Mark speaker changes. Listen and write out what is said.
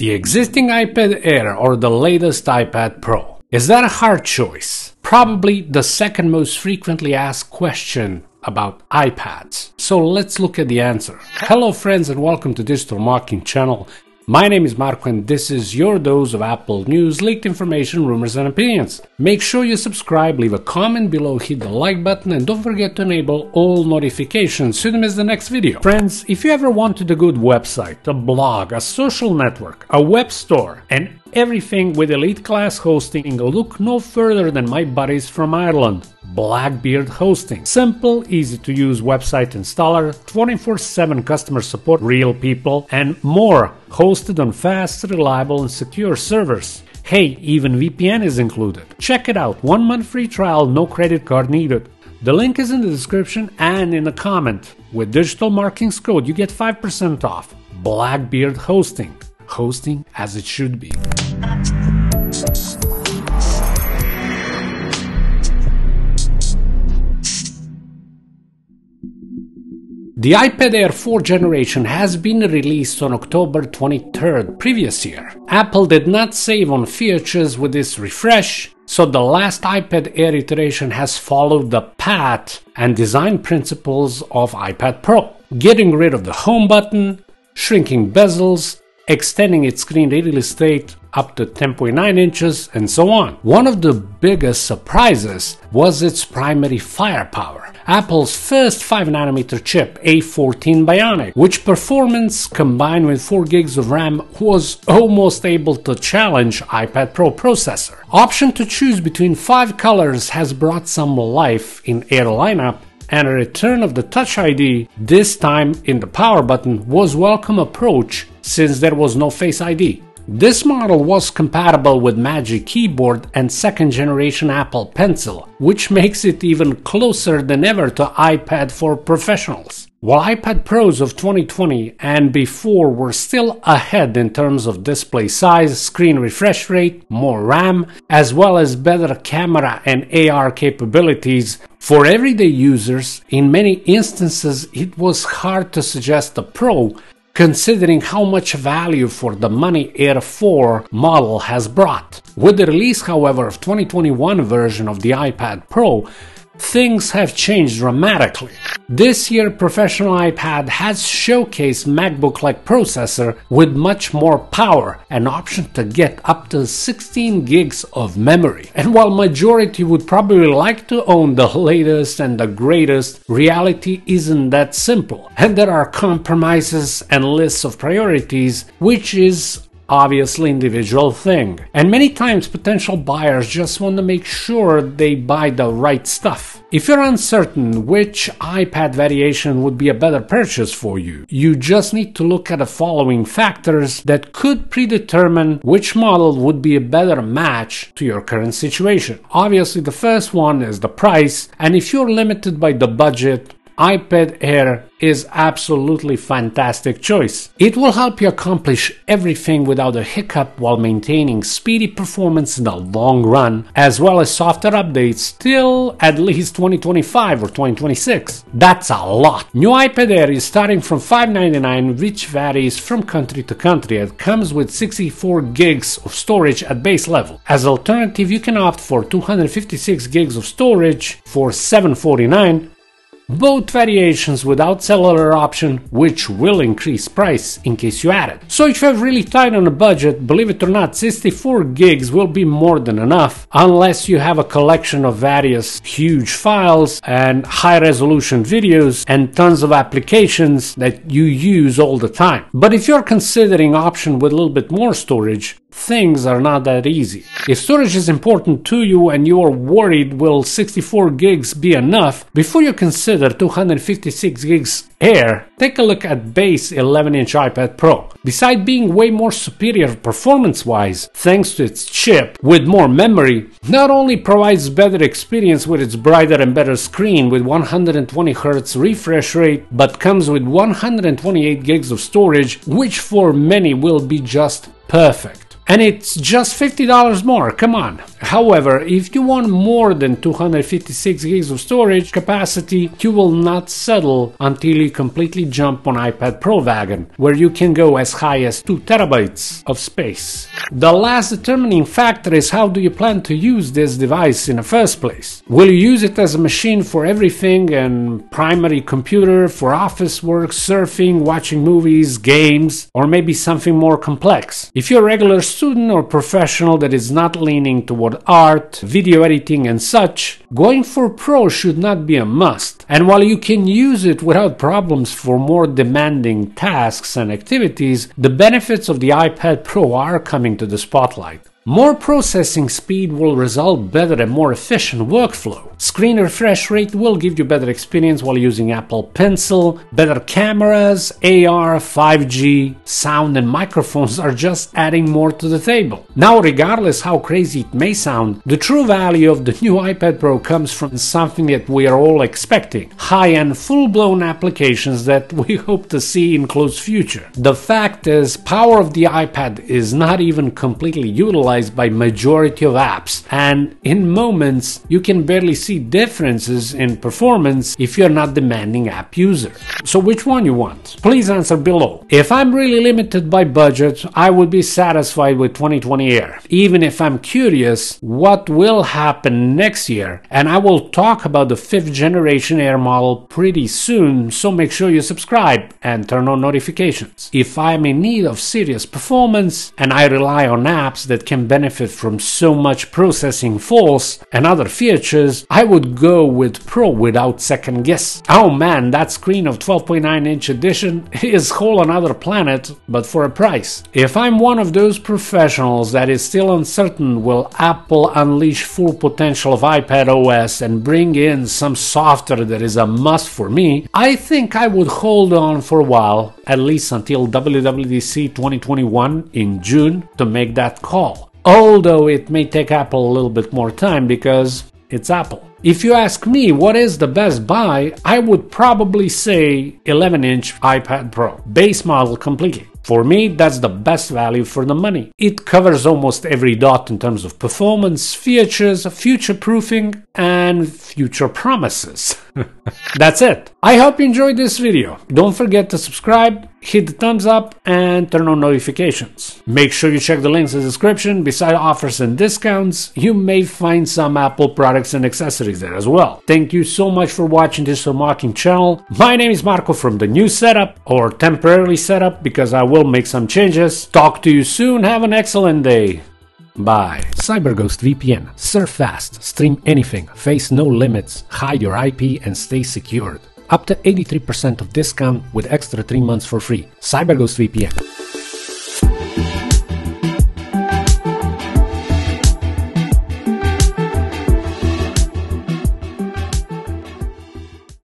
Speaker 1: the existing iPad Air or the latest iPad Pro? Is that a hard choice? Probably the second most frequently asked question about iPads. So let's look at the answer. Hello friends and welcome to Digital Marketing Channel. My name is Marco and this is your dose of Apple news, leaked information, rumors and opinions. Make sure you subscribe, leave a comment below, hit the like button and don't forget to enable all notifications so you don't miss the next video. Friends, if you ever wanted a good website, a blog, a social network, a web store, an Everything with Elite Class Hosting look no further than my buddies from Ireland, Blackbeard Hosting. Simple, easy to use website installer, 24 7 customer support, real people, and more. Hosted on fast, reliable, and secure servers. Hey, even VPN is included. Check it out. One month free trial, no credit card needed. The link is in the description and in a comment. With digital markings code, you get 5% off. Blackbeard Hosting hosting as it should be. The iPad Air 4 generation has been released on October 23rd previous year. Apple did not save on features with this refresh, so the last iPad Air iteration has followed the path and design principles of iPad Pro, getting rid of the home button, shrinking bezels, extending its screen really straight up to 10.9 inches and so on. One of the biggest surprises was its primary firepower, Apple's first 5nm chip, A14 Bionic, which performance combined with 4 gigs of RAM was almost able to challenge iPad Pro processor. Option to choose between 5 colors has brought some life in Air lineup and a return of the Touch ID, this time in the power button, was welcome approach since there was no Face ID. This model was compatible with Magic Keyboard and second generation Apple Pencil, which makes it even closer than ever to iPad for professionals. While iPad Pros of 2020 and before were still ahead in terms of display size, screen refresh rate, more RAM, as well as better camera and AR capabilities, for everyday users, in many instances it was hard to suggest a Pro considering how much value for the money Air 4 model has brought. With the release, however, of 2021 version of the iPad Pro, things have changed dramatically. This year, professional iPad has showcased MacBook-like processor with much more power, an option to get up to 16 gigs of memory. And while majority would probably like to own the latest and the greatest, reality isn't that simple. And there are compromises and lists of priorities, which is obviously individual thing. And many times potential buyers just want to make sure they buy the right stuff. If you're uncertain which iPad variation would be a better purchase for you, you just need to look at the following factors that could predetermine which model would be a better match to your current situation. Obviously, the first one is the price, and if you're limited by the budget, iPad Air is absolutely fantastic choice. It will help you accomplish everything without a hiccup while maintaining speedy performance in the long run, as well as software updates till at least 2025 or 2026. That's a lot. New iPad Air is starting from 599 which varies from country to country. It comes with 64 gigs of storage at base level. As alternative, you can opt for 256 gigs of storage for 749 both variations without cellular option, which will increase price in case you add it. So if you're really tight on a budget, believe it or not, 64 gigs will be more than enough, unless you have a collection of various huge files and high resolution videos and tons of applications that you use all the time. But if you're considering option with a little bit more storage, things are not that easy. If storage is important to you and you are worried will 64 gigs be enough, before you consider 256 gigs Air, take a look at base 11-inch iPad Pro. Besides being way more superior performance-wise, thanks to its chip with more memory, not only provides better experience with its brighter and better screen with 120Hz refresh rate, but comes with 128 gigs of storage, which for many will be just perfect and it's just $50 more. Come on. However, if you want more than 256 gigs of storage capacity, you will not settle until you completely jump on iPad Pro wagon, where you can go as high as 2 terabytes of space. The last determining factor is how do you plan to use this device in the first place? Will you use it as a machine for everything and primary computer for office work, surfing, watching movies, games, or maybe something more complex? If you're a regular student or professional that is not leaning toward art, video editing, and such, going for pro should not be a must. And while you can use it without problems for more demanding tasks and activities, the benefits of the iPad Pro are coming to the spotlight. More processing speed will result better and more efficient workflow. Screen refresh rate will give you better experience while using Apple Pencil, better cameras, AR, 5G, sound and microphones are just adding more to the table. Now regardless how crazy it may sound, the true value of the new iPad Pro comes from something that we are all expecting, high-end full-blown applications that we hope to see in close future. The fact is power of the iPad is not even completely utilized utilized by majority of apps and in moments you can barely see differences in performance if you're not demanding app user. So which one you want? Please answer below. If I'm really limited by budget, I would be satisfied with 2020 Air, even if I'm curious what will happen next year and I will talk about the fifth generation Air model pretty soon, so make sure you subscribe and turn on notifications. If I'm in need of serious performance and I rely on apps that can can benefit from so much processing force and other features, I would go with Pro without second guess. Oh man, that screen of 12.9 inch edition is whole another planet, but for a price. If I'm one of those professionals that is still uncertain will Apple unleash full potential of iPad OS and bring in some software that is a must for me, I think I would hold on for a while, at least until WWDC 2021 in June to make that call although it may take Apple a little bit more time because it's Apple. If you ask me what is the best buy, I would probably say 11 inch iPad Pro, base model completely. For me, that's the best value for the money. It covers almost every dot in terms of performance, features, future proofing, and future promises. that's it. I hope you enjoyed this video. Don't forget to subscribe, hit the thumbs up, and turn on notifications. Make sure you check the links in the description. Beside offers and discounts, you may find some Apple products and accessories projects then as well. Thank you so much for watching this unlocking channel. My name is Marco from the new setup or temporarily setup because I will make some changes. Talk to you soon. Have an excellent day. Bye. CyberGhost VPN. Surf fast, stream anything, face no limits, hide your IP and stay secured. Up to 83% of discount with extra 3 months for free. CyberGhost VPN.